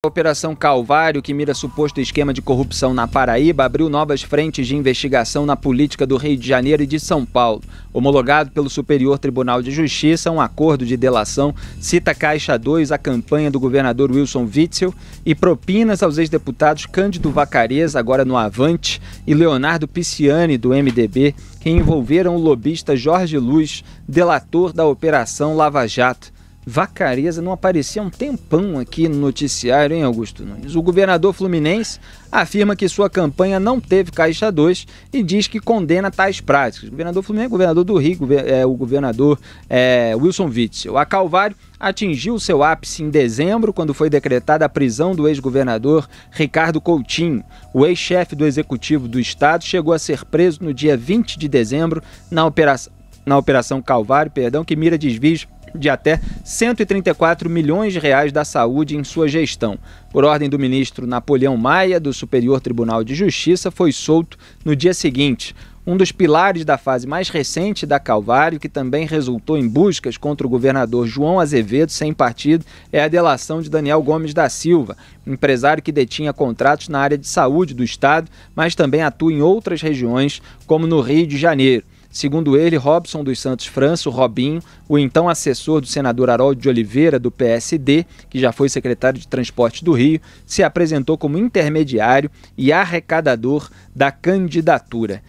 A Operação Calvário, que mira suposto esquema de corrupção na Paraíba, abriu novas frentes de investigação na política do Rio de Janeiro e de São Paulo. Homologado pelo Superior Tribunal de Justiça, um acordo de delação cita Caixa 2, a campanha do governador Wilson Witzel e propinas aos ex-deputados Cândido Vacarez, agora no Avante, e Leonardo Pisciani, do MDB, que envolveram o lobista Jorge Luz, delator da Operação Lava Jato. Vacareza não aparecia há um tempão aqui no noticiário, hein, Augusto Nunes? O governador fluminense afirma que sua campanha não teve Caixa 2 e diz que condena tais práticas. O governador Fluminense, governador do Rio, é, o governador é, Wilson Witzel. A Calvário atingiu seu ápice em dezembro, quando foi decretada a prisão do ex-governador Ricardo Coutinho. O ex-chefe do executivo do estado chegou a ser preso no dia 20 de dezembro na operação, na operação Calvário, perdão, que mira desvios de até 134 milhões de reais da saúde em sua gestão. Por ordem do ministro Napoleão Maia, do Superior Tribunal de Justiça, foi solto no dia seguinte. Um dos pilares da fase mais recente da Calvário, que também resultou em buscas contra o governador João Azevedo, sem partido, é a delação de Daniel Gomes da Silva, empresário que detinha contratos na área de saúde do estado, mas também atua em outras regiões, como no Rio de Janeiro. Segundo ele, Robson dos Santos França, o Robinho, o então assessor do senador Harold de Oliveira, do PSD, que já foi secretário de Transporte do Rio, se apresentou como intermediário e arrecadador da candidatura.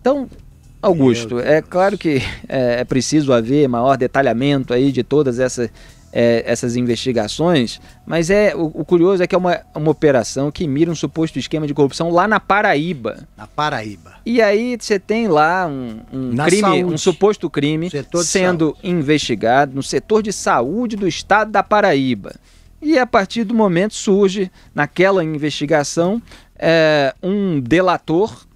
Então, Augusto, é claro que é, é preciso haver maior detalhamento aí de todas essas é, essas investigações, mas é o, o, curioso é que é uma, uma operação que mira um suposto esquema de corrupção lá na Paraíba. Na Paraíba. E aí você tem lá um, um crime, saúde. um suposto crime sendo saúde. investigado no setor de saúde do estado da Paraíba. E a partir do momento surge naquela investigação é, um delator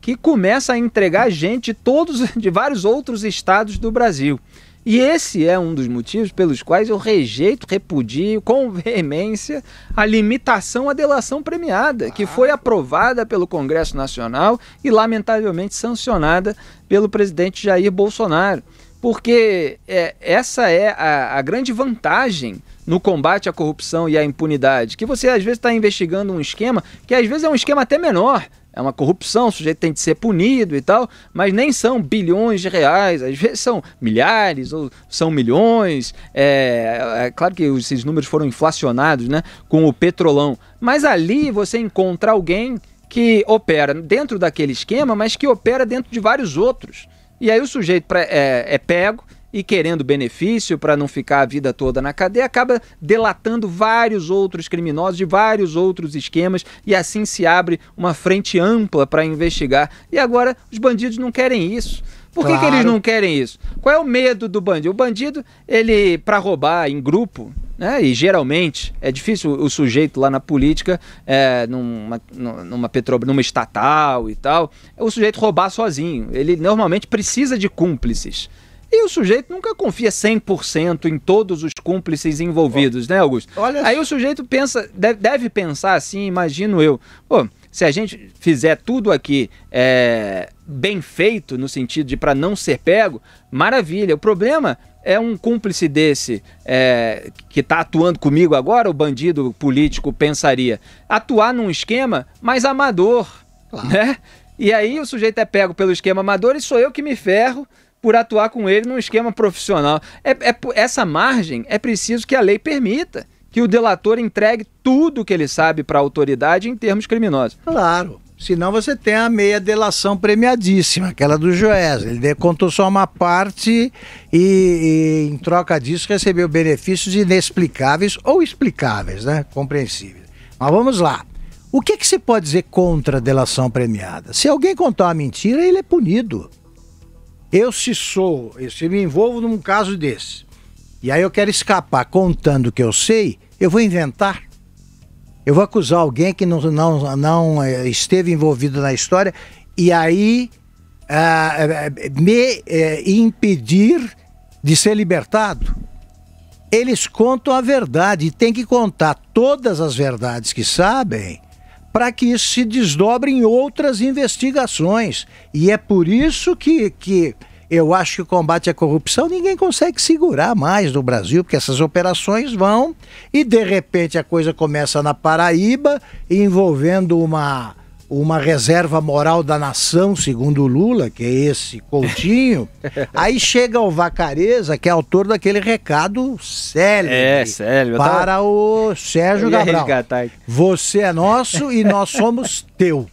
que começa a entregar gente de todos de vários outros estados do Brasil. E esse é um dos motivos pelos quais eu rejeito, repudio com veemência a limitação à delação premiada, que foi ah. aprovada pelo Congresso Nacional e lamentavelmente sancionada pelo presidente Jair Bolsonaro. Porque é, essa é a, a grande vantagem no combate à corrupção e à impunidade, que você às vezes está investigando um esquema que às vezes é um esquema até menor, é uma corrupção, o sujeito tem de ser punido e tal, mas nem são bilhões de reais, às vezes são milhares ou são milhões. É, é claro que esses números foram inflacionados né, com o petrolão, mas ali você encontra alguém que opera dentro daquele esquema, mas que opera dentro de vários outros. E aí o sujeito é, é pego e querendo benefício para não ficar a vida toda na cadeia, acaba delatando vários outros criminosos de vários outros esquemas e assim se abre uma frente ampla para investigar. E agora os bandidos não querem isso. Por claro. que, que eles não querem isso? Qual é o medo do bandido? O bandido, ele, para roubar em grupo, né? E geralmente é difícil o sujeito lá na política, é, numa, numa petro numa estatal e tal, é o sujeito roubar sozinho. Ele normalmente precisa de cúmplices. E o sujeito nunca confia 100% em todos os cúmplices envolvidos, né, Augusto? Olha... Aí o sujeito pensa, deve pensar assim, imagino eu. Pô, se a gente fizer tudo aqui é, bem feito, no sentido de para não ser pego, maravilha. O problema é um cúmplice desse é, que está atuando comigo agora, o bandido político pensaria, atuar num esquema mais amador, claro. né? E aí o sujeito é pego pelo esquema amador e sou eu que me ferro por atuar com ele num esquema profissional. É, é, essa margem é preciso que a lei permita que o delator entregue tudo que ele sabe para a autoridade em termos criminosos. Claro. Senão você tem a meia delação premiadíssima, aquela do Joés. Ele contou só uma parte e, e, em troca disso, recebeu benefícios inexplicáveis ou explicáveis, né? Compreensíveis. Mas vamos lá. O que, que se pode dizer contra a delação premiada? Se alguém contar uma mentira, ele é punido. Eu se sou, se me envolvo num caso desse, e aí eu quero escapar contando o que eu sei, eu vou inventar. Eu vou acusar alguém que não, não, não eh, esteve envolvido na história e aí ah, eh, me eh, impedir de ser libertado. Eles contam a verdade e tem que contar todas as verdades que sabem para que isso se desdobre em outras investigações. E é por isso que, que eu acho que o combate à corrupção ninguém consegue segurar mais no Brasil, porque essas operações vão e de repente a coisa começa na Paraíba, envolvendo uma uma reserva moral da nação, segundo o Lula, que é esse Coutinho. aí chega o Vacareza, que é autor daquele recado célebre. É, célebre. Para tava... o Sérgio Gabriel. Você é nosso e nós somos teu.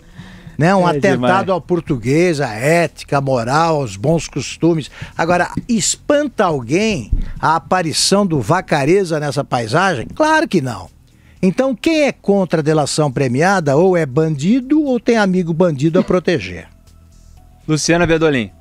Né? Um é atentado demais. ao português, à ética, à moral, aos bons costumes. Agora, espanta alguém a aparição do Vacareza nessa paisagem? Claro que não. Então, quem é contra a delação premiada ou é bandido ou tem amigo bandido a proteger. Luciana Bedolin.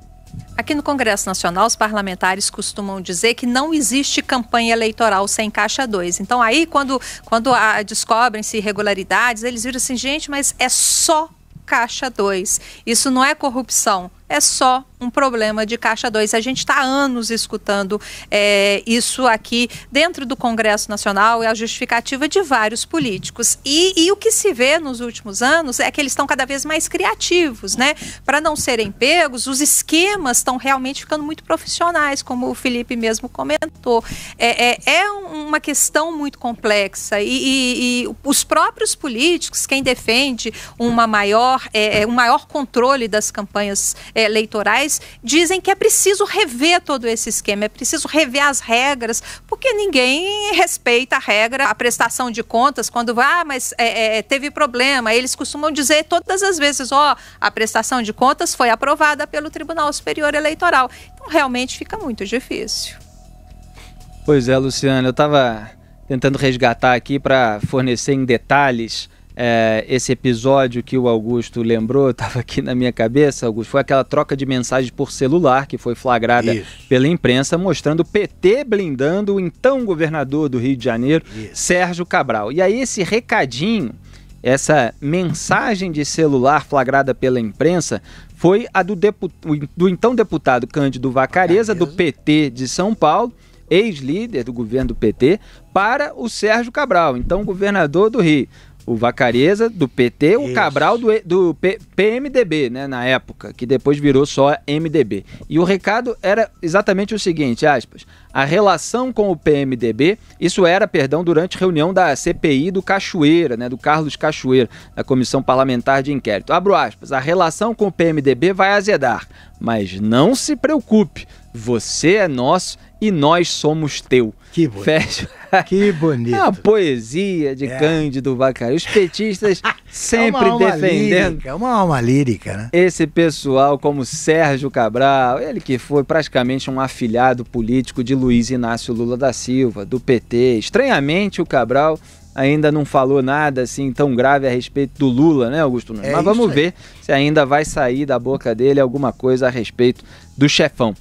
Aqui no Congresso Nacional, os parlamentares costumam dizer que não existe campanha eleitoral sem caixa 2. Então, aí, quando, quando descobrem-se irregularidades, eles viram assim: gente, mas é só caixa 2. Isso não é corrupção, é só um problema de caixa 2. A gente está anos escutando é, isso aqui dentro do Congresso Nacional, e a justificativa de vários políticos. E, e o que se vê nos últimos anos é que eles estão cada vez mais criativos, né? Para não serem pegos, os esquemas estão realmente ficando muito profissionais, como o Felipe mesmo comentou. É, é, é uma questão muito complexa e, e, e, os próprios políticos, quem defende uma maior, é, é um maior controle das campanhas é, eleitorais, dizem que é preciso rever todo esse esquema, é preciso rever as regras, porque ninguém respeita a regra, a prestação de contas, quando ah, mas é, é, é, teve problema. Eles costumam dizer todas as vezes: ó, oh, a prestação de contas foi aprovada pelo Tribunal Superior Eleitoral. Então, realmente fica muito difícil. Pois é, Luciana, eu estava tentando resgatar aqui para fornecer em detalhes é, esse episódio que o Augusto lembrou, estava aqui na minha cabeça, Augusto, foi aquela troca de mensagens por celular que foi flagrada Isso. pela imprensa, mostrando o PT blindando o então governador do Rio de Janeiro, Isso. Sérgio Cabral. E aí esse recadinho, essa mensagem de celular flagrada pela imprensa, foi a do, do então deputado Cândido Vacareza, do PT de São Paulo, ex-líder do governo do PT, para o Sérgio Cabral, então governador do Rio o Vacareza do PT, o Isso. Cabral do, do P, PMDB, né, na época, que depois virou só MDB. E o recado era exatamente o seguinte, aspas, a relação com o PMDB, isso era, perdão, durante reunião da CPI do Cachoeira, né, do Carlos Cachoeira, da Comissão Parlamentar de Inquérito. Abro aspas, a relação com o PMDB vai azedar, mas não se preocupe, você é nosso e nós somos teu. Que bonito. Fecha. Que bonito. É poesia de é. Cândido Vacaria. Os petistas sempre é uma defendendo. Lírica, é uma alma lírica, né? Esse pessoal, como Sérgio Cabral, ele que foi praticamente um afilhado político de Luiz Inácio Lula da Silva, do PT. Estranhamente, o Cabral ainda não falou nada assim tão grave a respeito do Lula, né, Augusto Nunes? É Mas vamos ver se ainda vai sair da boca dele alguma coisa a respeito do chefão.